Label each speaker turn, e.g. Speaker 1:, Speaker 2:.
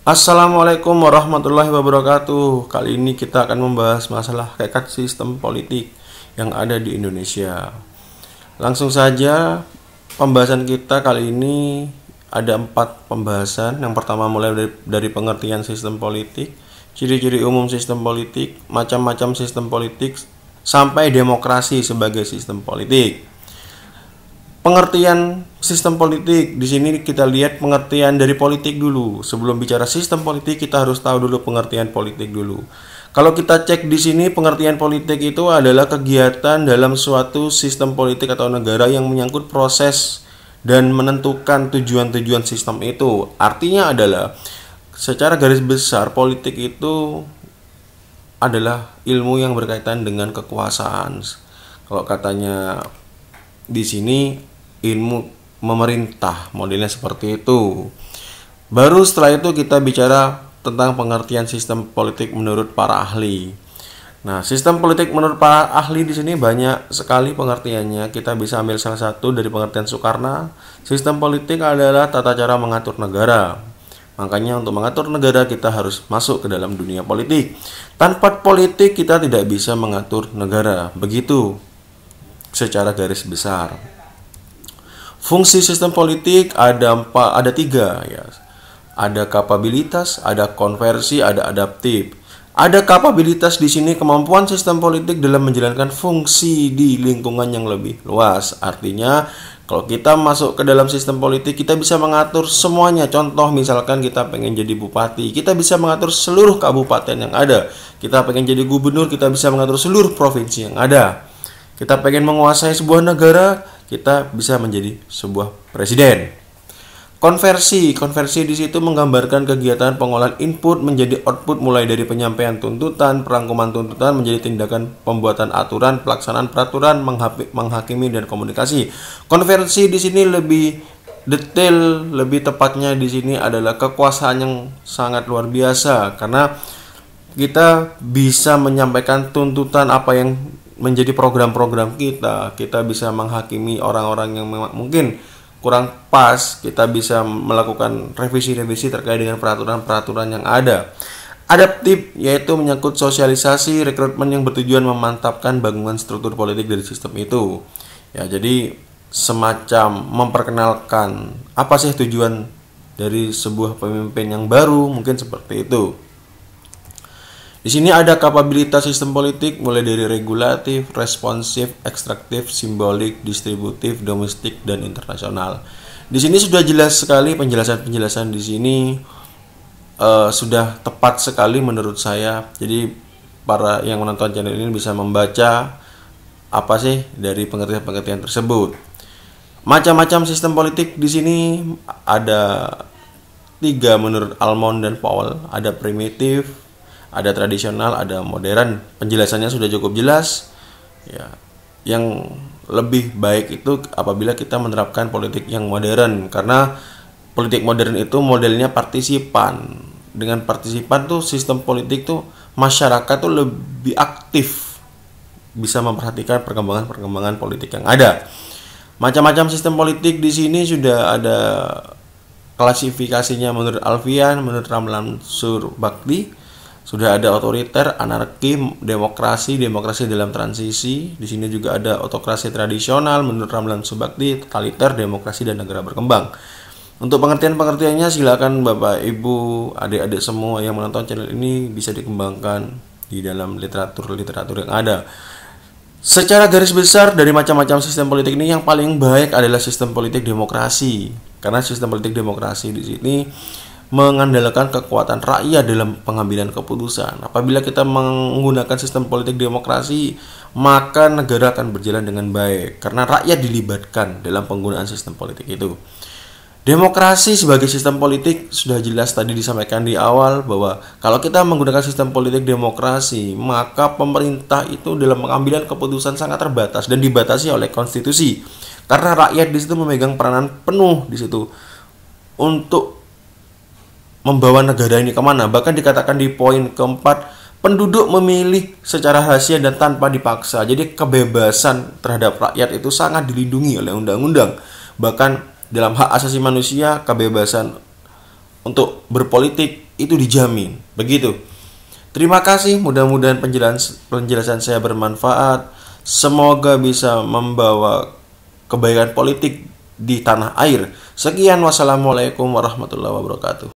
Speaker 1: Assalamualaikum warahmatullahi wabarakatuh. Kali ini kita akan membahas masalah kekat sistem politik yang ada di Indonesia. Langsung saja pembahasan kita kali ini ada empat pembahasan. Yang pertama mulai dari, dari pengertian sistem politik, ciri-ciri umum sistem politik, macam-macam sistem politik, sampai demokrasi sebagai sistem politik pengertian sistem politik. Di sini kita lihat pengertian dari politik dulu. Sebelum bicara sistem politik, kita harus tahu dulu pengertian politik dulu. Kalau kita cek di sini pengertian politik itu adalah kegiatan dalam suatu sistem politik atau negara yang menyangkut proses dan menentukan tujuan-tujuan sistem itu. Artinya adalah secara garis besar politik itu adalah ilmu yang berkaitan dengan kekuasaan. Kalau katanya di sini ilmu memerintah modelnya seperti itu baru setelah itu kita bicara tentang pengertian sistem politik menurut para ahli nah sistem politik menurut para ahli di sini banyak sekali pengertiannya kita bisa ambil salah satu dari pengertian Soekarno sistem politik adalah tata cara mengatur negara Makanya untuk mengatur negara kita harus masuk ke dalam dunia politik. Tanpa politik kita tidak bisa mengatur negara. Begitu secara garis besar. Fungsi sistem politik ada empat, ada tiga ya. Ada kapabilitas, ada konversi, ada adaptif. Ada kapabilitas di sini kemampuan sistem politik dalam menjalankan fungsi di lingkungan yang lebih luas. Artinya kalau kita masuk ke dalam sistem politik, kita bisa mengatur semuanya. Contoh, misalkan kita pengen jadi bupati, kita bisa mengatur seluruh kabupaten yang ada. Kita pengen jadi gubernur, kita bisa mengatur seluruh provinsi yang ada. Kita pengen menguasai sebuah negara, kita bisa menjadi sebuah presiden. Konversi, konversi di situ menggambarkan kegiatan pengolahan input menjadi output mulai dari penyampaian tuntutan, perangkuman tuntutan menjadi tindakan pembuatan aturan, pelaksanaan peraturan, menghakimi dan komunikasi. Konversi di sini lebih detail, lebih tepatnya di sini adalah kekuasaan yang sangat luar biasa karena kita bisa menyampaikan tuntutan apa yang menjadi program-program kita kita bisa menghakimi orang-orang yang memang mungkin kurang pas kita bisa melakukan revisi-revisi terkait dengan peraturan-peraturan yang ada adaptif yaitu menyangkut sosialisasi rekrutmen yang bertujuan memantapkan bangunan struktur politik dari sistem itu ya jadi semacam memperkenalkan apa sih tujuan dari sebuah pemimpin yang baru mungkin seperti itu di sini ada kapabilitas sistem politik mulai dari regulatif, responsif, ekstraktif, simbolik, distributif, domestik, dan internasional. Di sini sudah jelas sekali penjelasan-penjelasan di sini uh, sudah tepat sekali menurut saya. Jadi para yang menonton channel ini bisa membaca apa sih dari pengertian-pengertian tersebut. Macam-macam sistem politik di sini ada tiga menurut Almond dan Powell. Ada primitif, ada tradisional, ada modern. Penjelasannya sudah cukup jelas. Ya, yang lebih baik itu apabila kita menerapkan politik yang modern karena politik modern itu modelnya partisipan. Dengan partisipan tuh sistem politik tuh masyarakat tuh lebih aktif bisa memperhatikan perkembangan-perkembangan politik yang ada. Macam-macam sistem politik di sini sudah ada klasifikasinya menurut Alfian, menurut Ramlan Surbakti, sudah ada otoriter, anarki, demokrasi, demokrasi dalam transisi. Di sini juga ada otokrasi tradisional menurut Ramlan Subakti, totaliter, demokrasi dan negara berkembang. Untuk pengertian-pengertiannya silakan Bapak, Ibu, adik-adik semua yang menonton channel ini bisa dikembangkan di dalam literatur-literatur yang ada. Secara garis besar dari macam-macam sistem politik ini yang paling baik adalah sistem politik demokrasi. Karena sistem politik demokrasi di sini mengandalkan kekuatan rakyat dalam pengambilan keputusan. Apabila kita menggunakan sistem politik demokrasi, maka negara akan berjalan dengan baik karena rakyat dilibatkan dalam penggunaan sistem politik itu. Demokrasi sebagai sistem politik sudah jelas tadi disampaikan di awal bahwa kalau kita menggunakan sistem politik demokrasi, maka pemerintah itu dalam pengambilan keputusan sangat terbatas dan dibatasi oleh konstitusi. Karena rakyat di situ memegang peranan penuh di situ untuk membawa negara ini kemana. Bahkan dikatakan di poin keempat, penduduk memilih secara rahasia dan tanpa dipaksa. Jadi kebebasan terhadap rakyat itu sangat dilindungi oleh undang-undang. Bahkan dalam hak asasi manusia, kebebasan untuk berpolitik itu dijamin. Begitu. Terima kasih, mudah-mudahan penjelasan, penjelasan saya bermanfaat. Semoga bisa membawa kebaikan politik di tanah air. Sekian, wassalamualaikum warahmatullahi wabarakatuh.